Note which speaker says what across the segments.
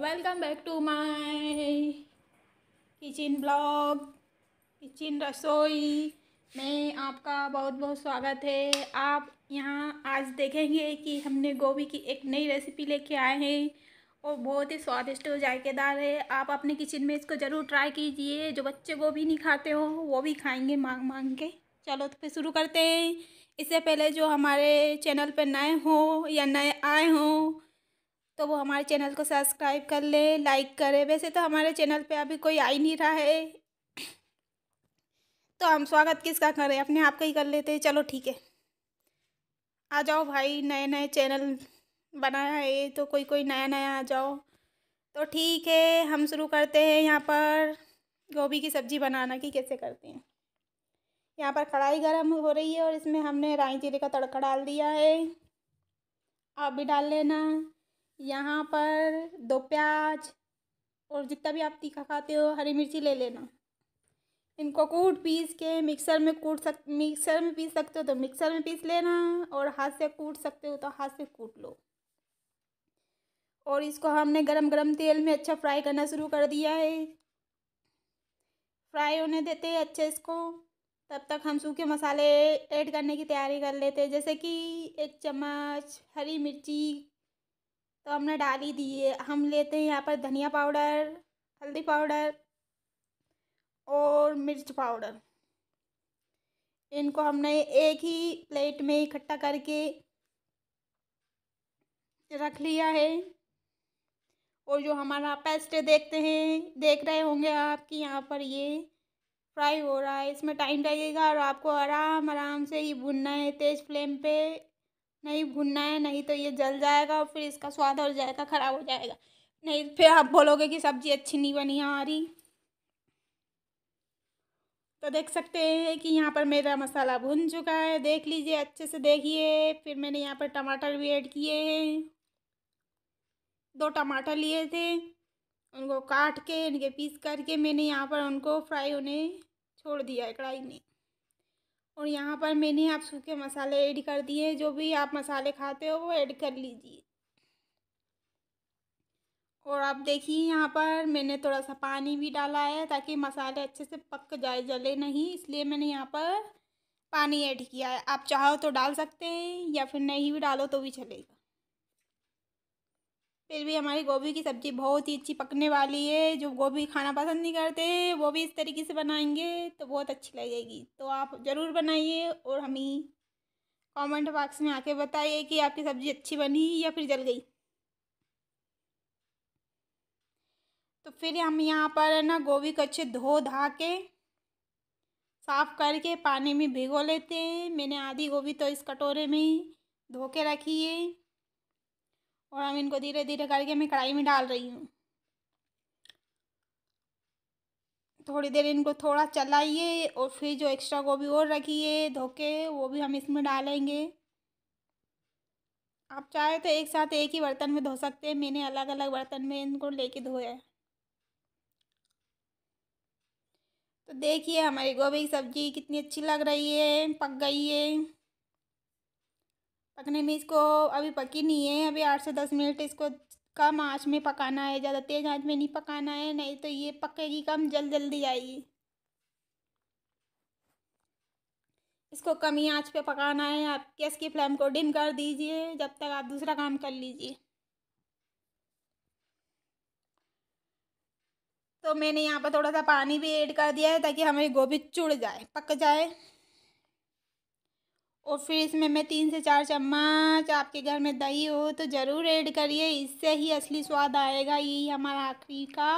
Speaker 1: welcome back to my kitchen blog kitchen रसोई में आपका बहुत बहुत स्वागत है आप यहाँ आज देखेंगे कि हमने गोभी की एक नई रेसिपी लेके आए हैं और बहुत ही स्वादिष्ट और जायकेदार है आप अपने किचन में इसको ज़रूर ट्राई कीजिए जो बच्चे गोभी नहीं खाते हो वो भी खाएंगे मांग मांग के चलो तो फिर शुरू करते हैं इससे पहले जो हमारे चैनल पर नए हो या नए आए हों तो वो हमारे चैनल को सब्सक्राइब कर ले लाइक करें वैसे तो हमारे चैनल पे अभी कोई आ ही नहीं रहा है तो हम स्वागत किसका करें अपने आप का ही कर लेते हैं चलो ठीक है आ जाओ भाई नए नए चैनल बनाया है तो कोई कोई नया नया आ जाओ तो ठीक है हम शुरू करते हैं यहाँ पर गोभी की सब्ज़ी बनाना की कैसे करते हैं यहाँ पर कढ़ाई गर्म हो रही है और इसमें हमने राई जीरे का तड़का डाल दिया है आप भी डाल लेना यहाँ पर दो प्याज और जितना भी आप तीखा खाते हो हरी मिर्ची ले लेना इनको कूट पीस के मिक्सर में कूट सक मिक्सर में पीस सकते हो तो मिक्सर में पीस लेना और हाथ से कूट सकते हो तो हाथ से कूट लो और इसको हमने गरम गरम तेल में अच्छा फ्राई करना शुरू कर दिया है फ्राई होने देते हैं अच्छे इसको तब तक हम सूखे मसाले ऐड करने की तैयारी कर लेते हैं जैसे कि एक चम्मच हरी मिर्ची तो हमने डाल ही दिए हम लेते हैं यहाँ पर धनिया पाउडर हल्दी पाउडर और मिर्च पाउडर इनको हमने एक ही प्लेट में इकट्ठा करके रख लिया है और जो हमारा पेस्ट देखते हैं देख रहे होंगे आप कि यहाँ पर ये फ्राई हो रहा है इसमें टाइम लगेगा और आपको आराम आराम से ही भुनना है तेज़ फ्लेम पे नहीं भुनना है नहीं तो ये जल जाएगा और फिर इसका स्वाद और जाएगा ख़राब हो जाएगा नहीं फिर आप बोलोगे कि सब्ज़ी अच्छी नहीं बनी हमारी तो देख सकते हैं कि यहाँ पर मेरा मसाला भुन चुका है देख लीजिए अच्छे से देखिए फिर मैंने यहाँ पर टमाटर भी ऐड किए हैं दो टमाटर लिए थे उनको काट के इनके पीस करके मैंने यहाँ पर उनको फ्राई होने छोड़ दिया है कढ़ाई में और यहाँ पर मैंने आप सूखे मसाले ऐड कर दिए जो भी आप मसाले खाते हो वो ऐड कर लीजिए और आप देखिए यहाँ पर मैंने थोड़ा सा पानी भी डाला है ताकि मसाले अच्छे से पक जाए जले नहीं इसलिए मैंने यहाँ पर पानी ऐड किया है आप चाहो तो डाल सकते हैं या फिर नहीं भी डालो तो भी चलेगा फिर भी हमारी गोभी की सब्ज़ी बहुत ही अच्छी पकने वाली है जो गोभी खाना पसंद नहीं करते वो भी इस तरीके से बनाएंगे तो बहुत अच्छी लगेगी तो आप ज़रूर बनाइए और हमें कमेंट बॉक्स में आके बताइए कि आपकी सब्ज़ी अच्छी बनी या फिर जल गई तो फिर हम यहाँ पर है ना गोभी को अच्छे धो धा के साफ़ करके पानी में भिगो लेते हैं मैंने आधी गोभी तो इस कटोरे में धो के रखी है और हम इनको धीरे धीरे करके मैं कढ़ाई में डाल रही हूँ थोड़ी देर इनको थोड़ा चलाइए और फिर जो एक्स्ट्रा गोभी और रखी है धोके वो भी हम इसमें डालेंगे आप चाहे तो एक साथ एक ही बर्तन में धो सकते हैं मैंने अलग अलग बर्तन में इनको लेके धोया है तो देखिए हमारी गोभी की सब्ज़ी कितनी अच्छी लग रही है पक गई है पकने में इसको अभी पकी नहीं है अभी आठ से दस मिनट इसको कम आँच में पकाना है ज़्यादा तेज़ आँच में नहीं पकाना है नहीं तो ये पकेगी कम जल्द जल्दी आएगी इसको कम ही आँच पे पकाना है आप गैस की फ्लेम को डिम कर दीजिए जब तक आप दूसरा काम कर लीजिए तो मैंने यहाँ पर थोड़ा सा पानी भी ऐड कर दिया है ताकि हमारी गोभी चुड़ जाए पक जाए और फिर इसमें मैं तीन से चार चम्मच आपके घर में दही हो तो ज़रूर ऐड करिए इससे ही असली स्वाद आएगा यही हमारा आखिरी का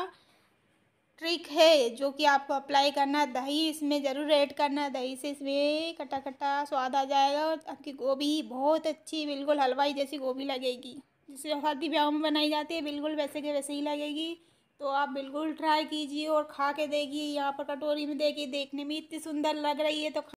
Speaker 1: ट्रिक है जो कि आपको अप्लाई करना दही इसमें ज़रूर ऐड करना दही से इसमें खट्टा खट्टा स्वाद आ जाएगा और आपकी गोभी बहुत अच्छी बिल्कुल हलवाई जैसी गोभी लगेगी जिसे शादी ब्याह में बनाई जाती है बिल्कुल वैसे के वैसे ही लगेगी तो आप बिल्कुल ट्राई कीजिए और खा के देखिए यहाँ पर कटोरी में देखिए देखने में इतनी सुंदर लग रही है तो